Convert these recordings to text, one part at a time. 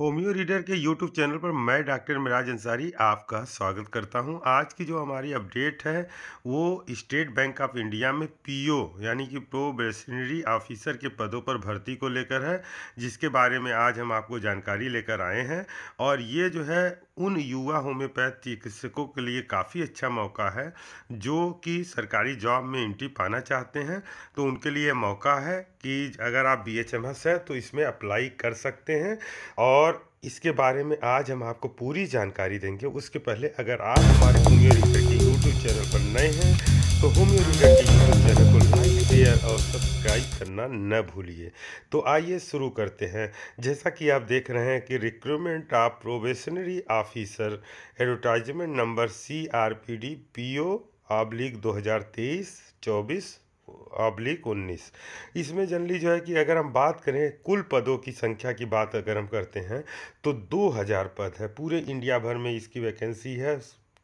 homeo reader के YouTube channel पर मैं डॉक्टर मिराज अंसारी आपका स्वागत करता हूं आज की जो हमारी अपडेट है वो स्टेट बैंक ऑफ इंडिया में पीओ यानी कि प्रोबेशनरी ऑफिसर के पदों पर भर्ती को लेकर है जिसके बारे में आज हम आपको जानकारी लेकर आए हैं और ये जो है उन युवा होम्योपैथ चिकित्सकों के लिए काफ़ी अच्छा मौका है जो कि सरकारी जॉब में एंट्री पाना चाहते हैं तो उनके लिए मौका है कि अगर आप बी एच एम एस हैं तो इसमें अप्लाई कर सकते हैं और इसके बारे में आज हम आपको पूरी जानकारी देंगे उसके पहले अगर आप हमारे यूट्यूब चैनल पर नए हैं तो होम्यो रीडर यूट्यूब चैनल को लाइक शेयर और सब्सक्राइब करना न भूलिए तो आइए शुरू करते हैं जैसा कि आप देख रहे हैं कि recruitment of probationary officer advertisement number C R P D P O oblique दो हज़ार तेईस चौबीस ऑब्लिक उन्नीस इसमें जनरली जो है कि अगर हम बात करें कुल पदों की संख्या की बात अगर हम करते हैं तो दो हज़ार पद है पूरे इंडिया भर में इसकी वैकेंसी है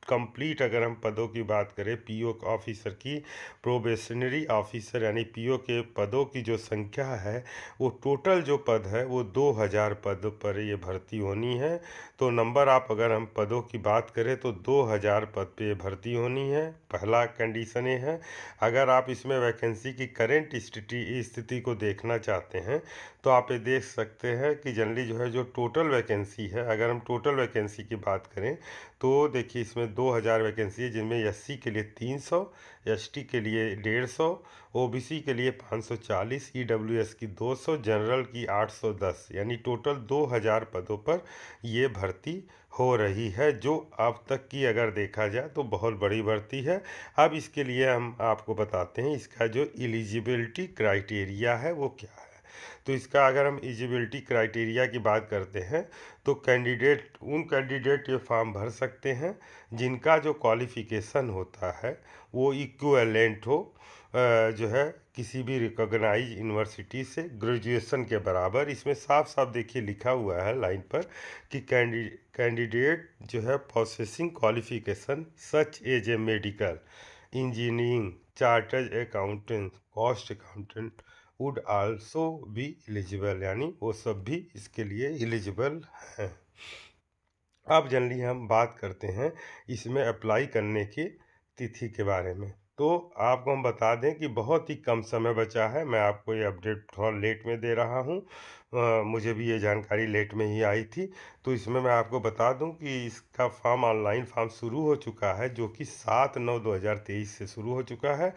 कंप्लीट अगर हम पदों की बात करें पीओ ऑफिसर की प्रोबेशनरी ऑफिसर यानी पीओ के पदों की जो संख्या है वो टोटल जो पद है वो 2000 पद पर ये भर्ती होनी है तो नंबर आप अगर हम पदों की बात करें तो 2000 पद पे भर्ती होनी है पहला कंडीशन ये है अगर आप इसमें वैकेंसी की करेंट स्थिति स्थिति को देखना चाहते हैं तो आप ये देख सकते हैं कि जनरली जो है जो टोटल वैकेंसी है अगर हम टोटल वैकेंसी की बात करें तो देखिए इसमें 2000 वैकेंसी है जिनमें एससी के लिए 300 एसटी के लिए 150 ओ के लिए 540 ईडब्ल्यूएस e की 200 जनरल की 810 यानी टोटल 2000 पदों पर ये भर्ती हो रही है जो अब तक की अगर देखा जाए तो बहुत बड़ी भर्ती है अब इसके लिए हम आपको बताते हैं इसका जो एलिजिबिलिटी क्राइटेरिया है वो क्या है तो इसका अगर हम एलिजिबिलिटी क्राइटेरिया की बात करते हैं तो कैंडिडेट उन कैंडिडेट ये फॉर्म भर सकते हैं जिनका जो क्वालिफिकेशन होता है वो इक्वलेंट हो जो है किसी भी रिकॉग्नाइज यूनिवर्सिटी से ग्रेजुएशन के बराबर इसमें साफ साफ देखिए लिखा हुआ है लाइन पर कि कैंडिडेट जो है processing qualification such as a medical engineering chartered accountant cost accountant would also be eligible यानी वो सब भी इसके लिए एलिजिबल हैं अब जनरली हम बात करते हैं इसमें अप्लाई करने की तिथि के बारे में तो आपको हम बता दें कि बहुत ही कम समय बचा है मैं आपको ये अपडेट थोड़ा लेट में दे रहा हूँ आ, मुझे भी ये जानकारी लेट में ही आई थी तो इसमें मैं आपको बता दूं कि इसका फॉर्म ऑनलाइन फॉर्म शुरू हो चुका है जो कि सात नौ दो हज़ार तेईस से शुरू हो चुका है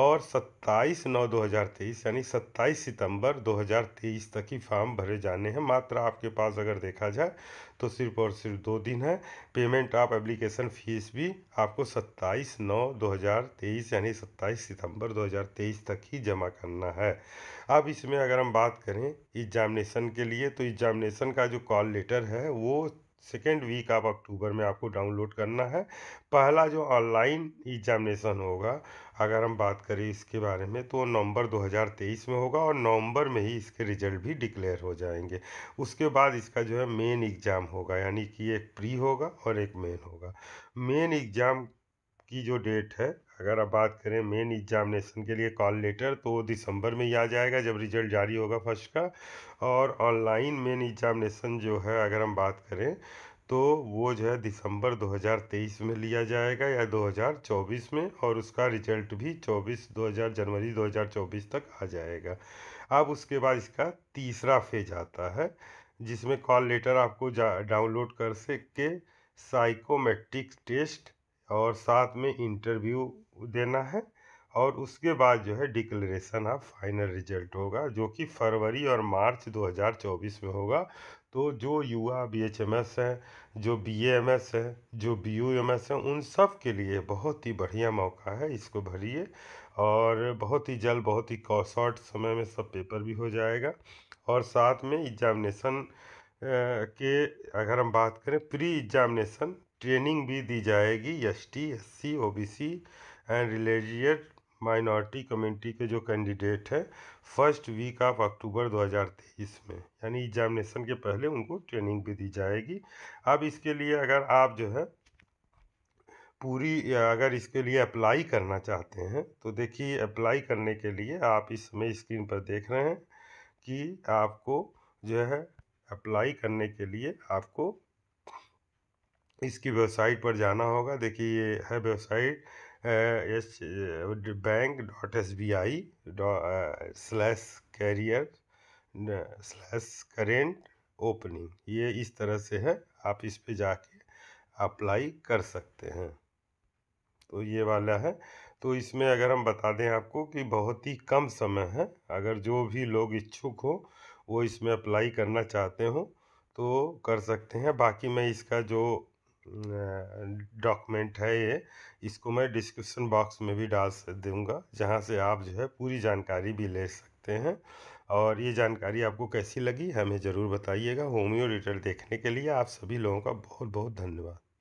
और सत्ताईस नौ दो हज़ार तेईस यानी सत्ताईस सितंबर दो हज़ार तेईस तक ही फॉर्म भरे जाने हैं मात्र आपके पास अगर देखा जाए तो सिर्फ और सिर्फ दो दिन है पेमेंट आप एप्लीकेशन फ़ीस भी आपको सत्ताईस नौ दो हज़ार तेईस यानी सत्ताईस सितंबर दो हज़ार तेईस तक ही जमा करना है अब इसमें अगर हम बात करें एग्जामिनेशन एग्जामिनेशन के लिए तो एग्जामिनेशन का जो कॉल लेटर है वो सेकेंड वीक ऑफ अक्टूबर में आपको डाउनलोड करना है पहला जो ऑनलाइन एग्जामिनेशन होगा अगर हम बात करें इसके बारे में तो नवंबर 2023 में होगा और नवंबर में ही इसके रिजल्ट भी डिक्लेयर हो जाएंगे उसके बाद इसका जो है मेन एग्ज़ाम होगा यानी कि एक प्री होगा और एक मेन होगा मेन एग्ज़ाम की जो डेट है अगर आप बात करें मेन एग्जामिनेशन के लिए कॉल लेटर तो दिसंबर में ही आ जाएगा जब रिजल्ट जारी होगा फर्स्ट का और ऑनलाइन मेन एग्जामिनेशन जो है अगर हम बात करें तो वो जो है दिसंबर 2023 में लिया जाएगा या 2024 में और उसका रिजल्ट भी 24 2000 जनवरी 2024 तक आ जाएगा अब उसके बाद इसका तीसरा फेज आता है जिसमें कॉल लेटर आपको डाउनलोड कर सके साइकोमेट्रिक टेस्ट और साथ में इंटरव्यू देना है और उसके बाद जो है डिक्लेरेशन ऑफ फाइनल रिजल्ट होगा जो कि फरवरी और मार्च 2024 में होगा तो जो युवा बी एच एम एस हैं जो बी एम एस हैं जो बी यू एम एस हैं उन सब के लिए बहुत ही बढ़िया मौका है इसको भरिए और बहुत ही जल्द बहुत ही शॉर्ट समय में सब पेपर भी हो जाएगा और साथ में एग्जामिनेशन के अगर हम बात करें प्री एग्जामिनेशन ट्रेनिंग भी दी जाएगी S T S C O B C and religious minority community के जो कैंडिडेट हैं फर्स्ट वीक ऑफ अक्टूबर 2023 में यानी एग्जामिनेशन के पहले उनको ट्रेनिंग भी दी जाएगी अब इसके लिए अगर आप जो है पूरी अगर इसके लिए अप्लाई करना चाहते हैं तो देखिए अप्लाई करने के लिए आप इस समय स्क्रीन पर देख रहे हैं कि आपको जो है अप्लाई करने के लिए आपको इसकी वेबसाइट पर जाना होगा देखिए ये है वेबसाइट इस bank dot S B I slash career slash current opening ये इस तरह से है आप इस पे जाके अप्लाई कर सकते हैं तो ये वाला है तो इसमें अगर हम बता दें आपको कि बहुत ही कम समय है अगर जो भी लोग इच्छुक हो वो इसमें अप्लाई करना चाहते हो तो कर सकते हैं बाकी मैं इसका जो डॉक्यूमेंट है ये इसको मैं डिस्क्रिप्शन बॉक्स में भी डाल दूँगा जहाँ से आप जो है पूरी जानकारी भी ले सकते हैं और ये जानकारी आपको कैसी लगी हमें ज़रूर बताइएगा होम्यो रिटर्न देखने के लिए आप सभी लोगों का बहुत बहुत धन्यवाद